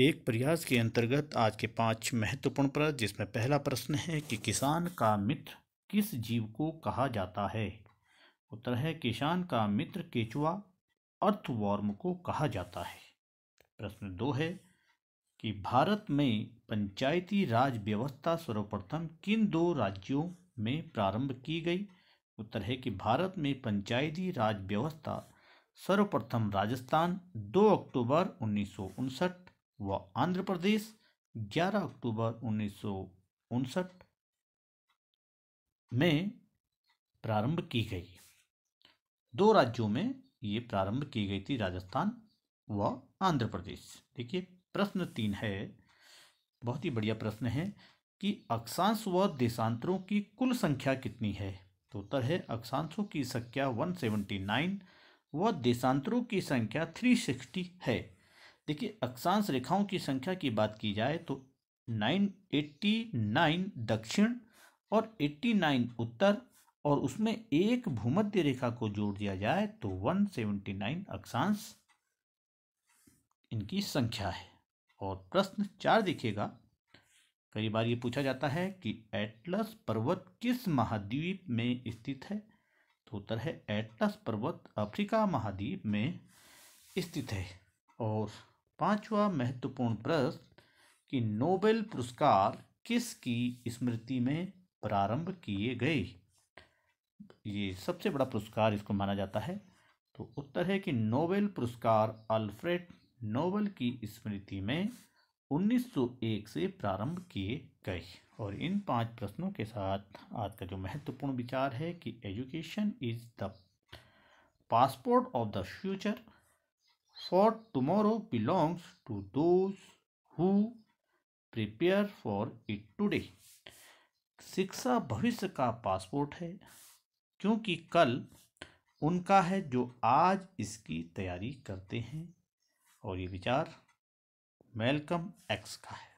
एक प्रयास के अंतर्गत आज के पांच महत्वपूर्ण प्रश्न जिसमें पहला प्रश्न है कि किसान का मित्र किस जीव को कहा जाता है उत्तर है किसान का मित्र केचुआ अर्थवॉर्म को कहा जाता है प्रश्न दो है कि भारत में पंचायती राज व्यवस्था सर्वप्रथम किन दो राज्यों में प्रारंभ की गई उत्तर है कि भारत में पंचायती राज व्यवस्था सर्वप्रथम राजस्थान 2 अक्टूबर उन्नीस व आंध्र प्रदेश 11 अक्टूबर उन्नीस में प्रारंभ की गई दो राज्यों में ये प्रारंभ की गई थी राजस्थान व आंध्र प्रदेश देखिए प्रश्न तीन है बहुत ही बढ़िया प्रश्न है कि अक्षांश व देशांतरों की कुल संख्या कितनी है तो उत्तर है अक्षांशों की संख्या 179 व देशांतरों की संख्या 360 है देखिए अक्षांश रेखाओं की संख्या की बात की जाए तो नाइन एट्टी नाइन दक्षिण और एट्टी नाइन उत्तर और उसमें एक भूमध्य रेखा को जोड़ दिया जाए तो वन सेवेंटी नाइन अक्षांश इनकी संख्या है और प्रश्न चार देखिएगा कई बार ये पूछा जाता है कि एटलस पर्वत किस महाद्वीप में स्थित है तो उत्तर है एटलस पर्वत अफ्रीका महाद्वीप में स्थित है और पांचवा महत्वपूर्ण प्रश्न कि नोबेल पुरस्कार किसकी स्मृति में प्रारंभ किए गए ये सबसे बड़ा पुरस्कार इसको माना जाता है तो उत्तर है कि नोबेल पुरस्कार अल्फ्रेड नोबेल की स्मृति में 1901 से प्रारंभ किए गए और इन पांच प्रश्नों के साथ आज का जो महत्वपूर्ण विचार है कि education is the passport of the future for tomorrow belongs to those who prepare for it today. शिक्षा भविष्य का पासपोर्ट है क्योंकि कल उनका है जो आज इसकी तैयारी करते हैं और ये विचार मेलकम एक्स का है